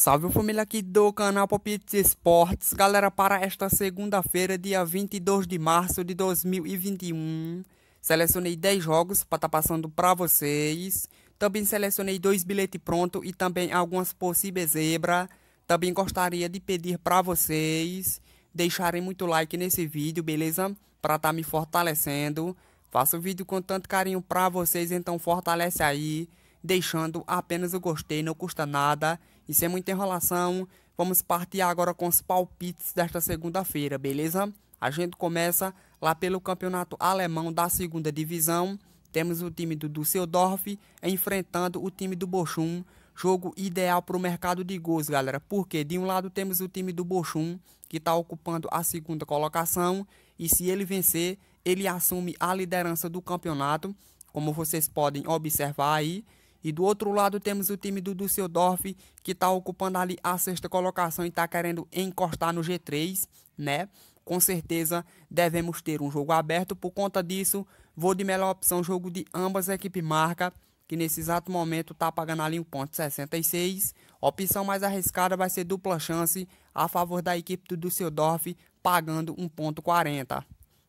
Salve família aqui do canal Popit Esportes, galera, para esta segunda-feira, dia 22 de março de 2021, selecionei 10 jogos para estar tá passando para vocês, também selecionei dois bilhetes pronto e também algumas possíveis zebra, também gostaria de pedir para vocês deixarem muito like nesse vídeo, beleza? Para estar tá me fortalecendo, faço o vídeo com tanto carinho para vocês, então fortalece aí, deixando apenas o gostei, não custa nada. E sem é muita enrolação, vamos partir agora com os palpites desta segunda-feira, beleza? A gente começa lá pelo campeonato alemão da segunda divisão. Temos o time do Düsseldorf enfrentando o time do Bochum. Jogo ideal para o mercado de gols, galera. Porque de um lado temos o time do Bochum, que está ocupando a segunda colocação. E se ele vencer, ele assume a liderança do campeonato. Como vocês podem observar aí. E do outro lado temos o time do Düsseldorf, que está ocupando ali a sexta colocação e está querendo encostar no G3, né? Com certeza devemos ter um jogo aberto. Por conta disso, vou de melhor opção jogo de ambas equipes marca, que nesse exato momento está pagando ali 1.66. Opção mais arriscada vai ser dupla chance a favor da equipe do Düsseldorf, pagando 1.40.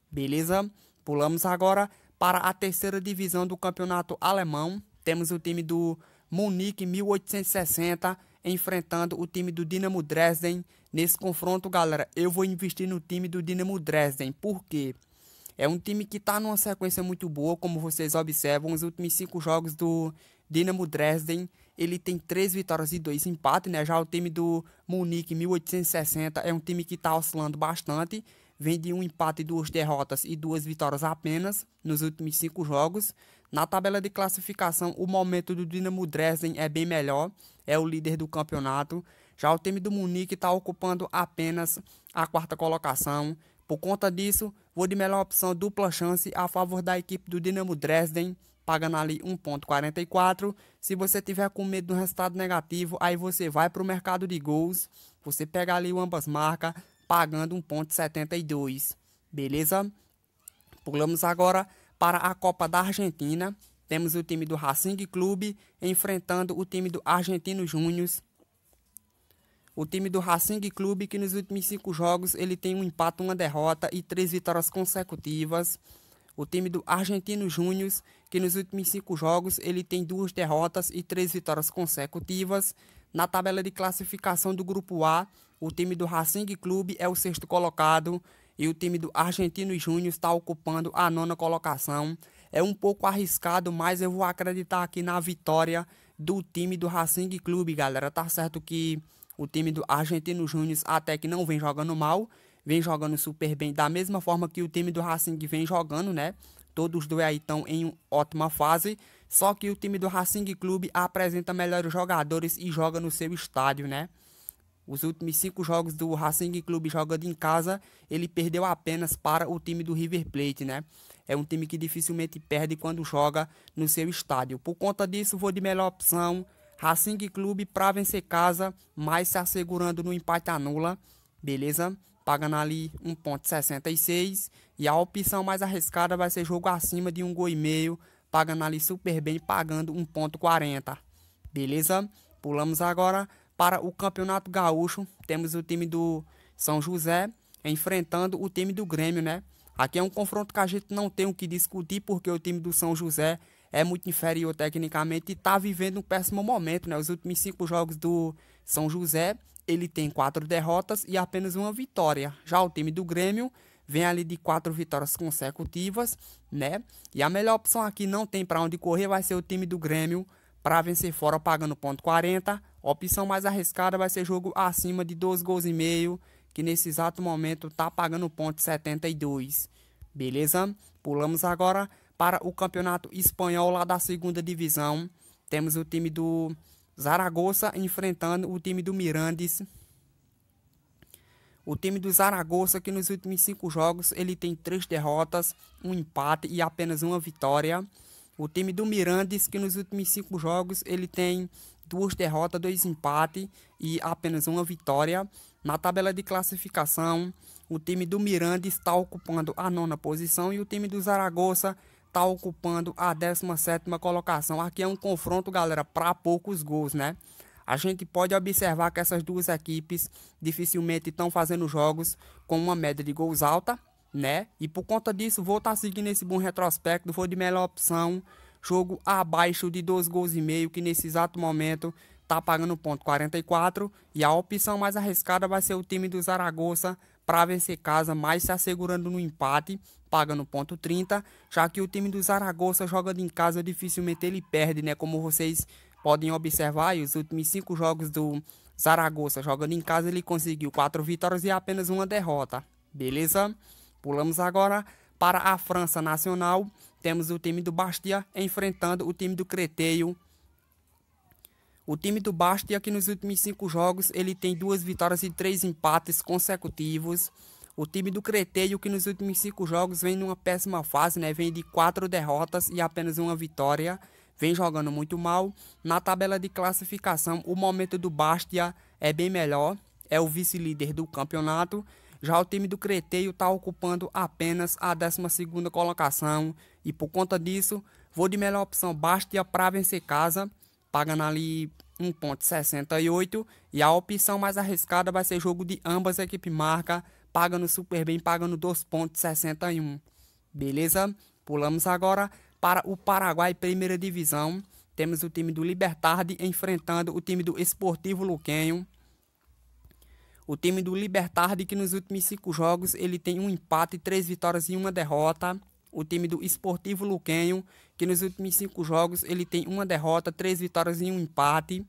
Beleza? Pulamos agora para a terceira divisão do campeonato alemão, temos o time do Munique 1860 enfrentando o time do Dinamo Dresden. Nesse confronto, galera, eu vou investir no time do Dinamo Dresden. Por quê? É um time que está numa sequência muito boa, como vocês observam. Os últimos cinco jogos do Dinamo Dresden, ele tem três vitórias e dois empates, né? Já o time do Munique 1860 é um time que está oscilando bastante. Vem de um empate, duas derrotas e duas vitórias apenas nos últimos cinco jogos. Na tabela de classificação, o momento do Dinamo Dresden é bem melhor, é o líder do campeonato. Já o time do Munique está ocupando apenas a quarta colocação. Por conta disso, vou de melhor opção dupla chance a favor da equipe do Dinamo Dresden, pagando ali 1.44. Se você tiver com medo do resultado negativo, aí você vai para o mercado de gols, você pega ali o ambas marcas, pagando 1.72. Beleza? Pulamos agora para a Copa da Argentina, temos o time do Racing Clube enfrentando o time do Argentino Júnior. O time do Racing Clube que nos últimos cinco jogos ele tem um empate, uma derrota e três vitórias consecutivas. O time do Argentino Júnior que nos últimos cinco jogos ele tem duas derrotas e três vitórias consecutivas. Na tabela de classificação do Grupo A, o time do Racing Clube é o sexto colocado e o time do Argentino Júnior está ocupando a nona colocação. É um pouco arriscado, mas eu vou acreditar aqui na vitória do time do Racing Clube, galera. Tá certo que o time do Argentino Júnior até que não vem jogando mal, vem jogando super bem, da mesma forma que o time do Racing vem jogando, né? Todos dois aí estão em ótima fase, só que o time do Racing Clube apresenta melhores jogadores e joga no seu estádio, né? Os últimos cinco jogos do Racing Clube jogando em casa, ele perdeu apenas para o time do River Plate, né? É um time que dificilmente perde quando joga no seu estádio. Por conta disso, vou de melhor opção. Racing Clube para vencer casa, mas se assegurando no empate anula, beleza? Pagando ali 1,66. E a opção mais arriscada vai ser jogo acima de um gol e meio, pagando ali super bem, pagando 1,40. Beleza? Pulamos agora para o Campeonato Gaúcho, temos o time do São José enfrentando o time do Grêmio, né? Aqui é um confronto que a gente não tem o que discutir, porque o time do São José é muito inferior tecnicamente e está vivendo um péssimo momento, né? Os últimos cinco jogos do São José, ele tem quatro derrotas e apenas uma vitória. Já o time do Grêmio vem ali de quatro vitórias consecutivas, né? E a melhor opção aqui não tem para onde correr, vai ser o time do Grêmio para vencer fora pagando ponto 40. A opção mais arriscada vai ser jogo acima de 12 gols e meio, que nesse exato momento tá pagando ponto 72. Beleza? Pulamos agora para o campeonato espanhol lá da segunda divisão. Temos o time do Zaragoza enfrentando o time do Mirandes. O time do Zaragoza, que nos últimos cinco jogos ele tem três derrotas, um empate e apenas uma vitória. O time do Mirandes, que nos últimos cinco jogos ele tem duas derrotas, dois empates e apenas uma vitória. Na tabela de classificação, o time do Mirandes está ocupando a nona posição e o time do Zaragoza está ocupando a 17 colocação. Aqui é um confronto, galera, para poucos gols, né? A gente pode observar que essas duas equipes dificilmente estão fazendo jogos com uma média de gols alta, né? E por conta disso, vou estar tá seguindo esse bom retrospecto, foi de melhor opção. Jogo abaixo de 2 gols e meio, que nesse exato momento tá pagando ponto 44 e a opção mais arriscada vai ser o time do Zaragoza para vencer casa, mas se assegurando no empate, pagando ponto 30, já que o time do Zaragoza jogando em casa dificilmente ele perde, né? Como vocês podem observar, os últimos cinco jogos do Zaragoza jogando em casa, ele conseguiu quatro vitórias e apenas uma derrota. Beleza? Pulamos agora para a França Nacional. Temos o time do Bastia enfrentando o time do Creteio. O time do Bastia que nos últimos cinco jogos ele tem duas vitórias e três empates consecutivos. O time do Creteio que nos últimos cinco jogos vem numa péssima fase, né? Vem de quatro derrotas e apenas uma vitória. Vem jogando muito mal. Na tabela de classificação, o momento do Bastia é bem melhor. É o vice-líder do campeonato. Já o time do Creteio está ocupando apenas a 12 colocação e por conta disso, vou de melhor opção Bastia para vencer casa, pagando ali 1.68 e a opção mais arriscada vai ser jogo de ambas equipes marca, pagando super bem, pagando 2.61. Beleza? Pulamos agora para o Paraguai Primeira Divisão. Temos o time do Libertad enfrentando o time do Esportivo Luquenho. O time do Libertarde, que nos últimos cinco jogos ele tem um empate, três vitórias e uma derrota. O time do Esportivo Luquenho, que nos últimos cinco jogos ele tem uma derrota, três vitórias e um empate.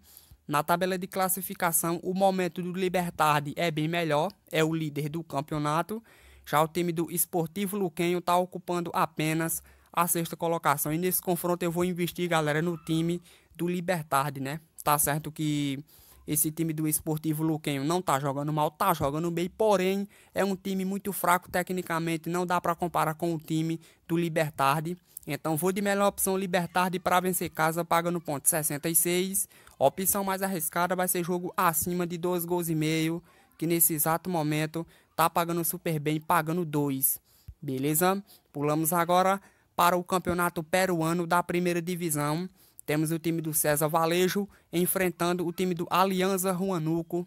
Na tabela de classificação, o momento do Libertarde é bem melhor, é o líder do campeonato. Já o time do Esportivo Luquenho está ocupando apenas a sexta colocação. E nesse confronto eu vou investir, galera, no time do Libertarde, né? Tá certo que esse time do Esportivo Luquenho não tá jogando mal, tá jogando bem, porém é um time muito fraco tecnicamente, não dá para comparar com o time do Libertardi. Então vou de melhor opção Libertardi para vencer casa, pagando ponto 66. Opção mais arriscada vai ser jogo acima de 2 gols e meio, que nesse exato momento tá pagando super bem, pagando 2. Beleza? Pulamos agora para o Campeonato Peruano da Primeira Divisão. Temos o time do César Valejo enfrentando o time do Alianza Ruanuco.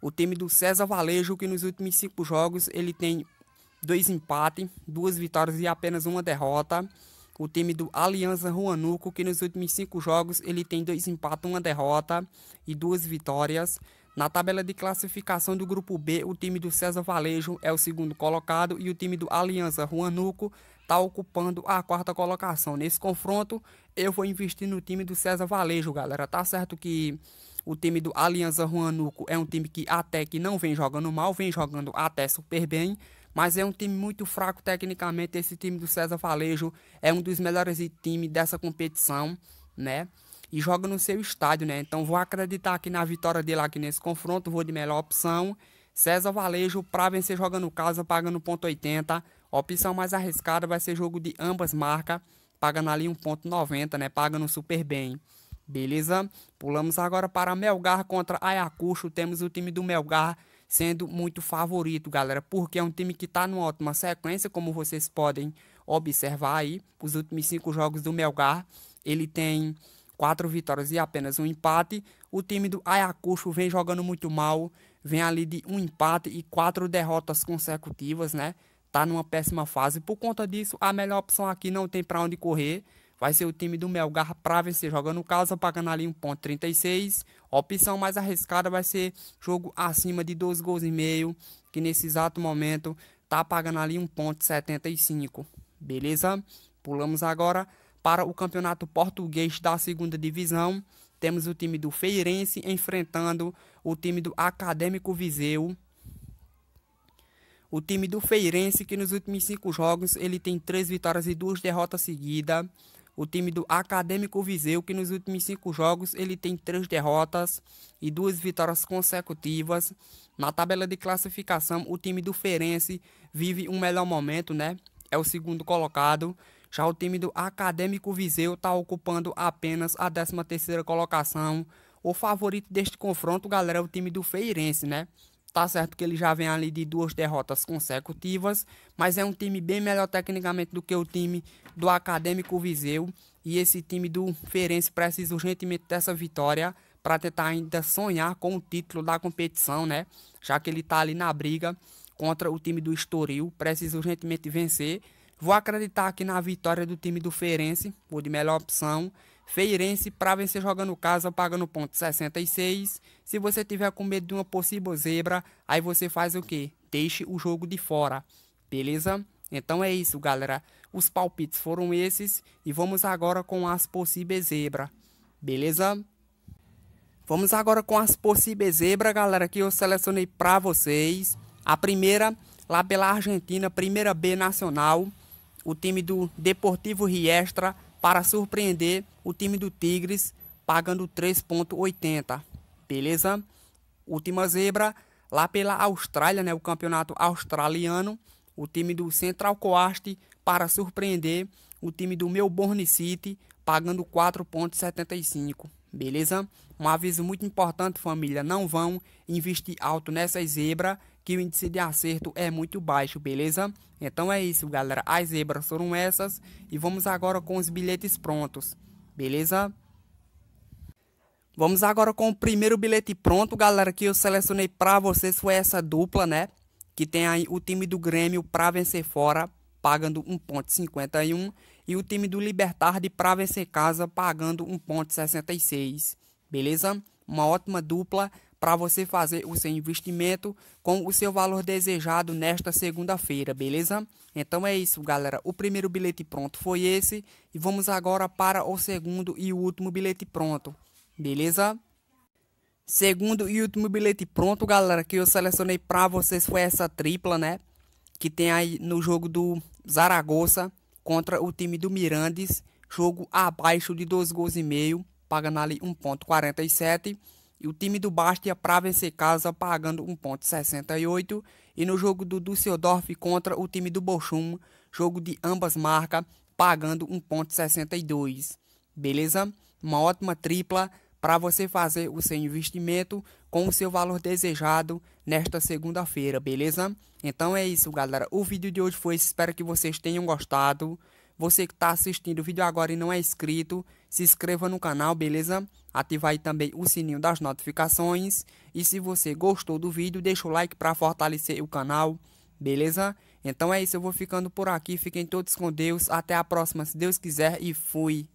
O time do César Valejo, que nos últimos cinco jogos ele tem dois empates, duas vitórias e apenas uma derrota. O time do Alianza Ruanuco, que nos últimos cinco jogos ele tem dois empates, uma derrota e duas vitórias. Na tabela de classificação do grupo B, o time do César Valejo é o segundo colocado e o time do Aliança Ruanuco está ocupando a quarta colocação. Nesse confronto, eu vou investir no time do César Valejo, galera. Tá certo que o time do Aliança Ruanuco é um time que até que não vem jogando mal, vem jogando até super bem, mas é um time muito fraco tecnicamente. Esse time do César Valejo é um dos melhores times dessa competição, né? e joga no seu estádio, né? Então vou acreditar aqui na vitória dele aqui nesse confronto, vou de melhor opção. César Valejo para vencer jogando casa, pagando 1.80. Opção mais arriscada vai ser jogo de ambas marcas, pagando ali 1.90, né? Pagando super bem. Beleza? Pulamos agora para Melgar contra Ayacucho. Temos o time do Melgar sendo muito favorito, galera, porque é um time que está numa ótima sequência, como vocês podem observar aí. Os últimos cinco jogos do Melgar, ele tem quatro vitórias e apenas um empate. O time do Ayacucho vem jogando muito mal, vem ali de um empate e quatro derrotas consecutivas, né? Tá numa péssima fase. Por conta disso, a melhor opção aqui não tem para onde correr. Vai ser o time do Melgar para vencer, jogando casa, pagando ali 1.36. Opção mais arriscada vai ser jogo acima de 2 gols e meio, que nesse exato momento tá pagando ali 1.75. Beleza? Pulamos agora para o campeonato português da segunda divisão, temos o time do Feirense enfrentando o time do Acadêmico Viseu. O time do Feirense, que nos últimos cinco jogos ele tem três vitórias e duas derrotas seguidas. O time do Acadêmico Viseu, que nos últimos cinco jogos ele tem três derrotas e duas vitórias consecutivas. Na tabela de classificação, o time do Feirense vive um melhor momento, né? É o segundo colocado, já o time do Acadêmico Viseu está ocupando apenas a 13ª colocação. O favorito deste confronto, galera, é o time do Feirense, né? Tá certo que ele já vem ali de duas derrotas consecutivas, mas é um time bem melhor tecnicamente do que o time do Acadêmico Viseu. E esse time do Feirense precisa urgentemente dessa vitória para tentar ainda sonhar com o título da competição, né? Já que ele está ali na briga contra o time do Estoril, precisa urgentemente vencer Vou acreditar aqui na vitória do time do Feirense, ou de melhor opção. Feirense para vencer jogando casa, pagando ponto 66. Se você tiver com medo de uma possível zebra, aí você faz o quê? Deixe o jogo de fora, beleza? Então é isso, galera. Os palpites foram esses e vamos agora com as possíveis zebra, beleza? Vamos agora com as possíveis zebra, galera, que eu selecionei para vocês. A primeira, lá pela Argentina, primeira B nacional o time do Deportivo Riestra para surpreender o time do Tigres, pagando 3,80. Beleza? Última zebra, lá pela Austrália, né, o campeonato australiano, o time do Central Coast para surpreender o time do Melbourne City, pagando 4,75. Beleza? Um aviso muito importante, família. Não vão investir alto nessa zebra que o índice de acerto é muito baixo, beleza? Então é isso, galera. As zebras foram essas e vamos agora com os bilhetes prontos, beleza? Vamos agora com o primeiro bilhete pronto, galera, que eu selecionei pra vocês foi essa dupla, né? Que tem aí o time do Grêmio pra vencer fora, pagando 1.51 e o time do Libertad pra vencer casa, pagando 1.66, beleza? Uma ótima dupla para você fazer o seu investimento com o seu valor desejado nesta segunda-feira, beleza? Então é isso, galera. O primeiro bilhete pronto foi esse e vamos agora para o segundo e o último bilhete pronto, beleza? Segundo e último bilhete pronto, galera, que eu selecionei para vocês foi essa tripla, né? Que tem aí no jogo do Zaragoza contra o time do Mirandes, jogo abaixo de dois gols e meio, pagando ali 1.47 e o time do Bastia para vencer casa pagando 1,68. E no jogo do Düsseldorf contra o time do Bochum, jogo de ambas marcas, pagando 1,62. Beleza? Uma ótima tripla para você fazer o seu investimento com o seu valor desejado nesta segunda-feira, beleza? Então é isso, galera. O vídeo de hoje foi, espero que vocês tenham gostado. Você que está assistindo o vídeo agora e não é inscrito, se inscreva no canal, beleza? ativar também o sininho das notificações. E se você gostou do vídeo, deixa o like para fortalecer o canal, beleza? Então é isso, eu vou ficando por aqui. Fiquem todos com Deus. Até a próxima, se Deus quiser, e fui.